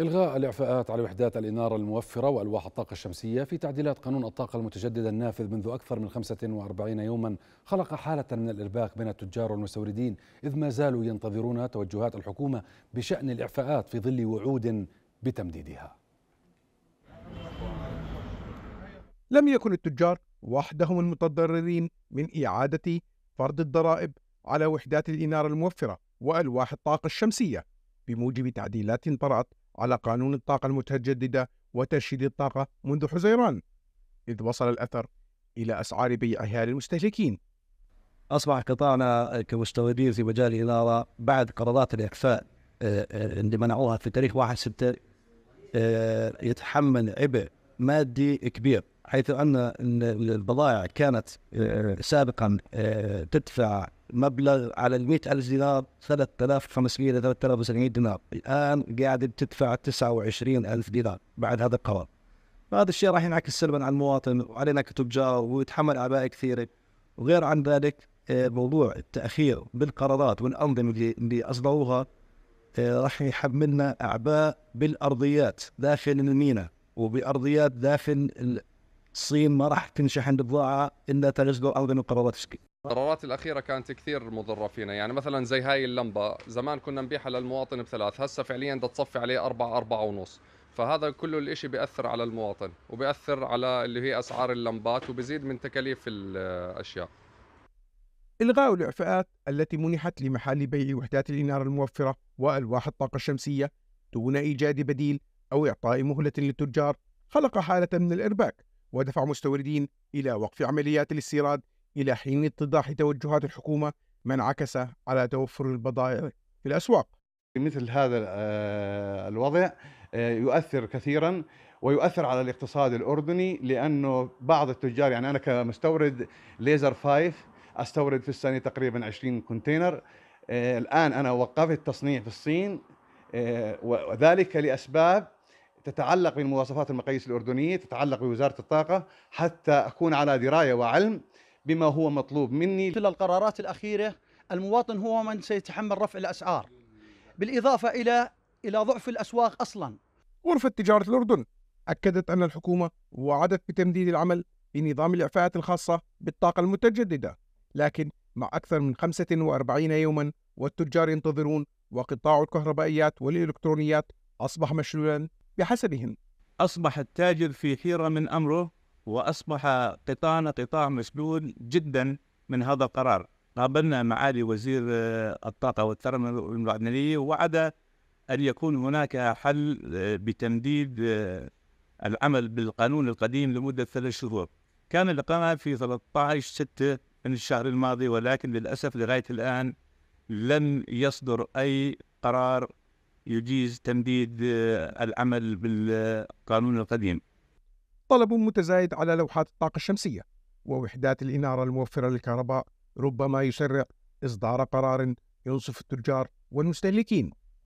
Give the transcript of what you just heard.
إلغاء الإعفاءات على وحدات الإنارة الموفرة وألواح الطاقة الشمسية في تعديلات قانون الطاقة المتجددة النافذ منذ أكثر من 45 يوما خلق حالة من الإرباك بين التجار والمستوردين إذ ما زالوا ينتظرون توجهات الحكومة بشأن الإعفاءات في ظل وعود بتمديدها لم يكن التجار وحدهم المتضررين من إعادة فرض الضرائب على وحدات الإنارة الموفرة وألواح الطاقة الشمسية بموجب تعديلات طرأت على قانون الطاقة المتجددة وترشيد الطاقة منذ حزيران إذ وصل الأثر إلى أسعار بيعها للمستهلكين أصبح قطاعنا كمستوردين في مجال الإنارة بعد قرارات الإخفاء آه، آه، اللي منعوها في تاريخ 1 6 آه، يتحمل عبء مادي كبير حيث أن البضائع كانت سابقا تدفع مبلغ على ال 100000 دينار 3500 ل 3700 دينار الان قاعد تدفع 29000 دينار بعد هذا القرار فهذا الشيء راح ينعكس سلبا على المواطن وعلينا كتجار ويتحمل اعباء كثيره وغير عن ذلك آه، موضوع التاخير بالقرارات والانظمه اللي, اصدروها آه، راح يحملنا اعباء بالارضيات داخل المينا وبارضيات داخل الصين ما راح تنشحن بضاعه الا تغزو ارض من قرارات تشكيل القرارات الأخيرة كانت كثير مضرة فينا يعني مثلا زي هاي اللمبة زمان كنا نبيعها للمواطن بثلاث هسه فعليا بدها تصفي عليه أربعة أربعة ونص فهذا كله الإشي بيأثر على المواطن وبيأثر على اللي هي أسعار اللمبات وبزيد من تكاليف الأشياء إلغاء الإعفاءات التي منحت لمحال بيع وحدات الإنارة الموفرة وألواح الطاقة الشمسية دون إيجاد بديل أو إعطاء مهلة للتجار خلق حالة من الإرباك ودفع مستوردين إلى وقف عمليات الاستيراد إلى حين اتضاح توجهات الحكومة ما انعكس على توفر البضائع في الأسواق مثل هذا آه، الوضع آه، يؤثر كثيرا ويؤثر على الاقتصاد الأردني لأنه بعض التجار يعني أنا كمستورد ليزر فايف أستورد في السنة تقريبا 20 كونتينر آه، الآن أنا وقفت تصنيع في الصين وذلك لأسباب تتعلق بمواصفات المقاييس الأردنية تتعلق بوزارة الطاقة حتى أكون على دراية وعلم بما هو مطلوب مني في القرارات الأخيرة المواطن هو من سيتحمل رفع الأسعار بالإضافة إلى إلى ضعف الأسواق أصلا غرفة تجارة الأردن أكدت أن الحكومة وعدت بتمديد العمل بنظام الإعفاءات الخاصة بالطاقة المتجددة لكن مع أكثر من 45 يوما والتجار ينتظرون وقطاع الكهربائيات والإلكترونيات أصبح مشلولا بحسبهم أصبح التاجر في حيرة من أمره وأصبح قطاعنا قطاع مسدود جدا من هذا القرار قابلنا معالي وزير آه، الطاقة والثروة المعدنية وعد أن يكون هناك حل آه، بتمديد آه، العمل بالقانون القديم لمدة ثلاث شهور كان اللقاء في 13 6 من الشهر الماضي ولكن للأسف لغاية الآن لم يصدر أي قرار يجيز تمديد آه، العمل بالقانون القديم طلب متزايد على لوحات الطاقة الشمسية ووحدات الإنارة الموفرة للكهرباء ربما يسرع إصدار قرار ينصف التجار والمستهلكين